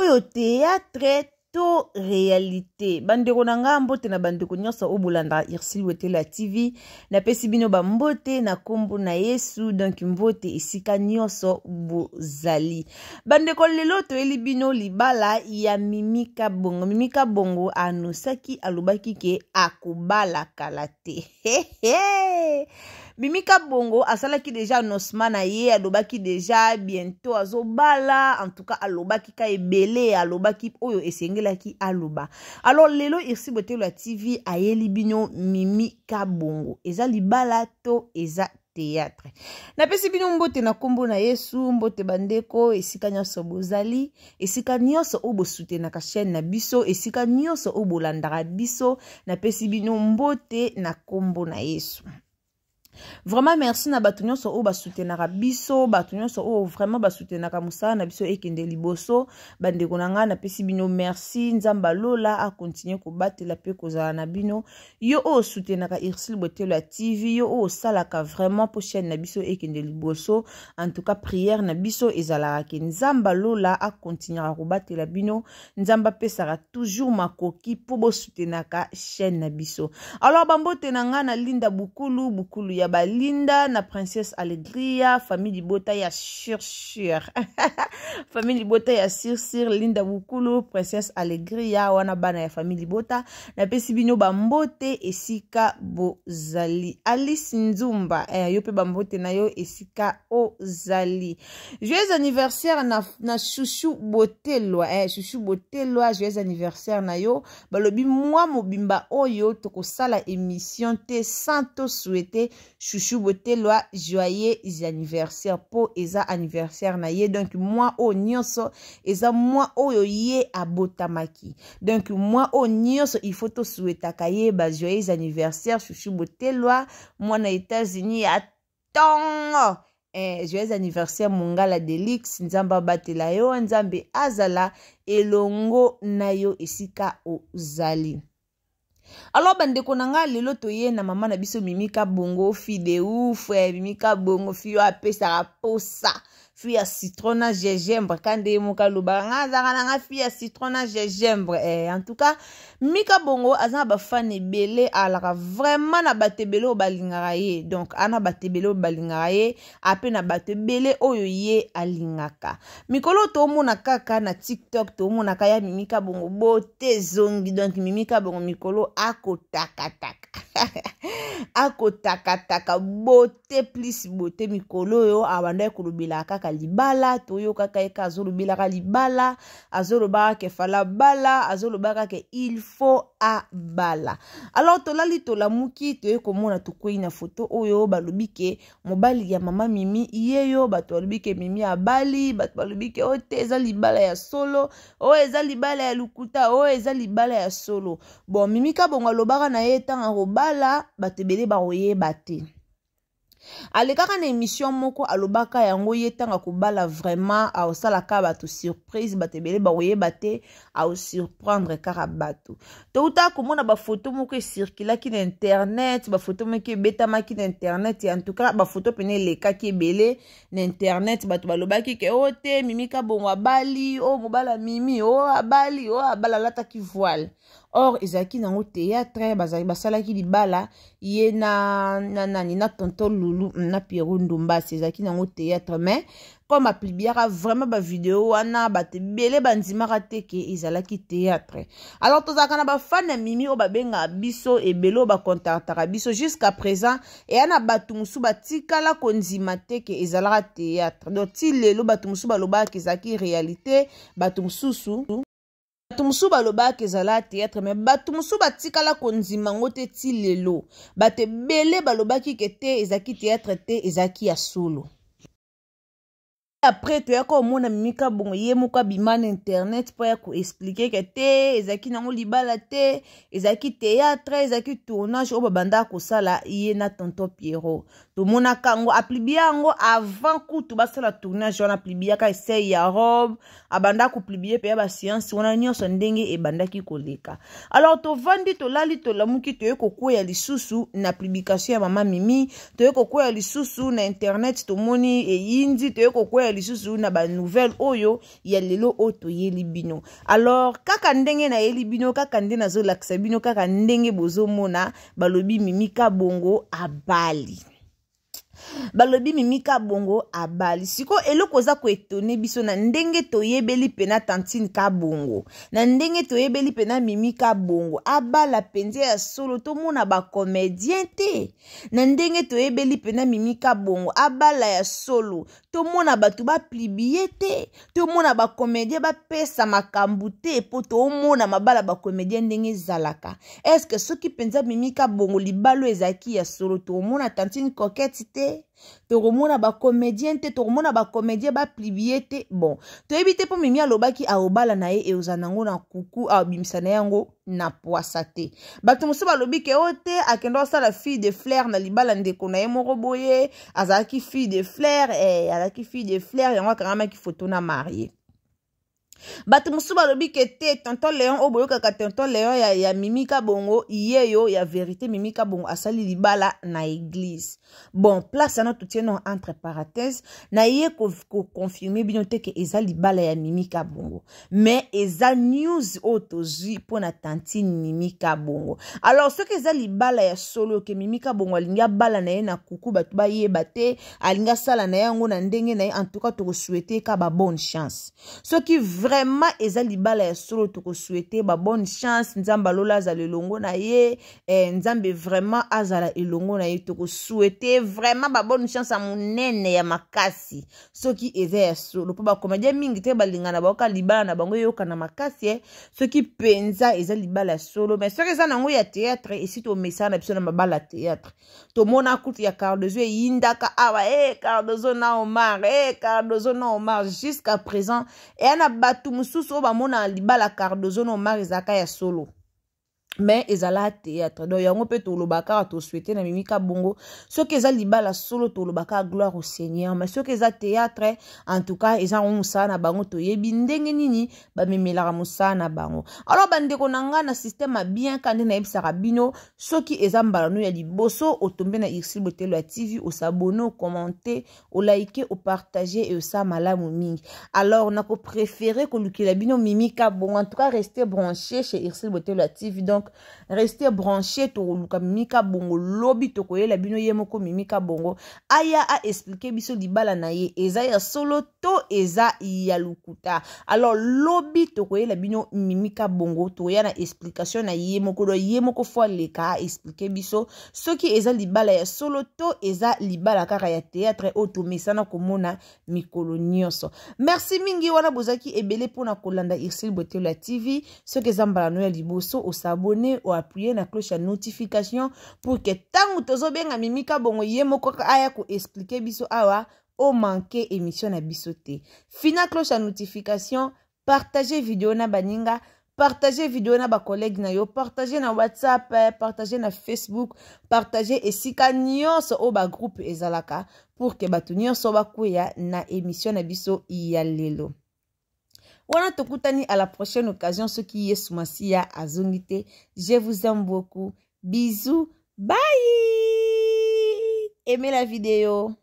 Yo día to realite bandeko na nga mbote na bandeko nyonso oyo bolanda irsil wetela tv napesi bino bambote na nkombo na yesu donk mbote esika nyonso bozali bandeko lelo toyeli bino libala ya mimika bongo mimika bongo anosaki alobaki ke akobala kala te mimika bongo asalaki deja anonsema na ye alobaki deja biento azobala en tout cas alobaki ka ebele alobaki oyo esenge asengelaki aloba alors lelo irsi botelo ya tv ayeli bino mimi kabongo eza libala to eza teatre napesi bino mbote na nkombo na yesu mbote bandeko esika nyonso bozali esika nyonso oyo bosutenaka chaine na biso esika nyonso oyo bolandaka biso napesi bino mbote na nkombo na yesu vraiment merci na bato nyonso oyo basutenaka biso bato nyonso oyo vraiment basutenaka mosala na biso ekende liboso bandeko na ngai napesi bino merci nzambe alola akontinue kobatela mpe kozala na bino yo oyo osutenaka irsile botelo ya tv yo oyo osalaka vraiment mpo chaine na biso ekende liboso entouka priere na biso ezalaka ke nzambe alola akontinuaka kobatela bino nzambe apesaka toujours makoki mpo bosutenaka chaine na biso alors bambote na ngai na linda bukulu bukulu ya balinda na princesse alegria famille libota ya sursur famille libota ya sursur linda bukulu princesse alegria wana bana ya famille libota napesi bino bambote esika bozali alice nzumba eh, yo mpe bambote na yo esika ozali joyeux anniversaire na, na shushu botelwa eh, shushu botelwa joyeux anniversaire na yo balobi mwa mobimba oyo tokosala émission te sans to souhaite shushu botelwa joyeux anniversaire mpo eza anniversaire na ye donc mwa oyo oh, nyonso eza mwa oyo oh, ye abotamaki donc mwa oyo oh, nyonso ifo tosuwetaka ye ba joyeux anniversaire shushu botelwa mwana états-unis ya ntongo eh, joyeux anniversaire mongala delix nzambe abatela yo nzambe azala elongo na yo esika ozali alors bandeko na ngai lelo toye na mama na biso mimika bongo fi de ouf mimika bongo fi oyo apesaka posa fi ya citron na gingembre ka nde ye moko alobaka nga azaka na nga fi ya citron na gingembre eh, en tout cas mika bongo aza na bafane ebele alaka vraiment na bato ebele oyo balingaka ye donc aza na bato ebele oyo balingaka ye ape na bato ebele oyo ye alingaka mikolo tomona kaka na tiktok tomonaka ya mimika bongo bote zongi donc mimika bongo mikolo akotakataka akotakataka bote plus bote mikolo oyo abandaki kolobela kaka azolobelaka libala toyokaka ye ka azolobelaka libala azolobaka ke fala bala azolobaka ke il faut abala alors tolali tolamuki toye komona tokwei na foto oyo balobi ke mobali ya mama mimi ye yo bato balobi ke mimi abali bato balobi ke o oh, te eza libala ya solo o oh, eza libala ya lukuta o oh, eza libala ya solo bon mimi kabongo alobaka na ye ntango akobala bato ebele bakoyeba te alekaka na émission moko alobaka yango ye ntango akobala vraiment aosalaka bato surprise bato ebele bakoyeba te aosurprendre kaka bato toutaka komona bafoto moko esirkulaki na internet bafoto moko ebetamaki na internet antuka bafoto pene elekaki ebele na internet bato balobaki ke o oh te mimika bongo abali o oh mobala mimi o oh abali o abala alataki voile or ezalaki nango théâtre bazalaki basalaki libala ye na na nani na tonton lulu na pierro ndumbasi ezalaki nango théâtre mais comme bapubliaka vraiment bavideo wana bato ebele bandimaka te ke ezalaki théâtre alors tozalaka na bafane ya mimi oyo babengaka biso ebele oyo bakontaktaka biso jusqu'à présent eya na bato mosusu batikala kondima te ke ezalaka théâtre donc ti lelo bato mosusu balobaka ezalaki réalité bato mosusu bato mosusu balobaka ezala théâtre me bato mosusu batikala kondima yango te ti lelo bato ebele balobaki ke te ezalaki théâtre te ezalaki ya solo apres toya komona mimika bongo ye moko abima na internet mpo ya koexplike ke te ezalaki nango libala te ezalaki théâtre ezalaki tournage oyo babandaka kosala ye na tonton piero tomonaka yango aplibia yango avant kutu basala tournage wana aplibiaka esei ya robe abandaka koplibie mpe ya basiansi wana nyonso ndenge ebandaki koleka alors tovandi tolali tolamuki toye kokwea lisusu na publication ya mama mimi toye kokwea lisusu na internet tomoni eyindi toye kokwea affaire lisusu na banouvelle oyo ya lelo oyo toyeli bino alors kaka ndenge nayeli bino kaka nde nazolakisa bino kaka ndenge bozomona balobi mimika bongo abali balobi mimika bongo abali sikoyo eloko oza koetone biso na ndenge toyebeli pena tantine ka bongo na ndenge toyebeli pena mimi ka bongo abala mpenza ya solo tomona bacomédien te na ndenge toyebeli pena mimi ka bongo abala ya solo tomona bato baplibie te tomona bacomédien bapesa makambo te mpo tomona mabala bacomédien ndenge ezalaka eske soki mpenza mimika bongo libalo ezalaki ya solo tomona tantine kokete te tokomona bacomédien te tokomona bacomédien baplibie te bon toyebi te mpo mimi alobaki aobala na ye eoza nango na kuku aobimisa na yango na pwasa te bato mosusu balobi ke o oh, te akenda osala fille de flair na libala ndeko na ye moko boye azalaki fille de flair eh, azalaki fille de flair yango akangamaki foto na marie bato mosusu balobi ke te tonton leon oyo boyokaka tonton leon ya, ya mimika bongo ye yo ya verité mimika bongo asali libala na eglize bon place wana totie non entre parenthèse na ye koconfirme ko bino te ke eza libala ya mimika bongo mais eza news oyo tozwi mpona tantine mimika bongo alors soki eza libala ya solo ke mimika bongo alingi abala na ye na kuku bato bayeba te alingi asala na ye yango na ndenge na ye en tout cas tokosuete ka babonne chance soki vraiment eza libala ya solo ba bonne chance nzamba alola za elongo na ye eh, nzambe vraiment azala elongo na ye souhaiter vraiment ba bonne chance ya monene ya makasi soki eza solo po ba bakomédien mingi te balingana bayoka libala na bango eyokana makasi e soki mpenza ezali bala ya solo mais soki eza nango ya théâtre esi tomesana biso na mabala ya théâtre mona kutu ya cardozo eyindaka awa eh, cardozo na omar eh, cardozo na omar jusqu'à présent eya eh, na bato bato mosusu oyo bamona libala cardozo na omar ezalaka ya solo me ezala théâtre donc yango mpe toloba kaka toswete na mimika bongo soki eza libala solo toloba kaka gloire au seigneur mais soki eza théâtre en tout cas eza yango mosala na bango toyebi ndenge nini bamemelaka mosala na bango alors bandeko na ngai na systeme ya bien ka nde nayebisaka bino soki eza mbalano ya liboso otombe na irsil botelo ya tv osabone okommente olaike opartage e osala malamu mingi alors nakopréféré kolukela bino mimika bongo en tout cas reste branché chez irsil botelo ya tv donc donc reste branché tokoluka mimika bongo lobi tokoyela bino ye moko mimika bongo aya aexplike biso libala na ye eza ya solo to eza ya lokuta alors lobi tokoyela bino mimika bongo tokoya na explication na ye moko do ye moko fo aleka aexplike biso soki eza libala ya solo to eza libala kaka ya théâtre oyo tomesana komona mikolo nyonso merci mingi wana bozalaki ebele mpona kolanda irsil botelo ya tv soki eza mbalano ya liboso osabo abonner ou appuyer la cloche à notification pour que ntango tozobenga mimika bongo ye moko aya expliquer biso awa omanke émission na biso te fina cloche à notification partager vidéo na baninga partager vidéo na ba bakolege na yo partager na whatsapp partager na facebook et esika nyonso ba groupe ezalaka pour que ke so ba kuya na émission na biso ya lelo Wana Tokutani à la prochaine occasion. Ce qui est Soumasia à Zongite. Je vous aime beaucoup. Bisous. Bye. Aimez la vidéo.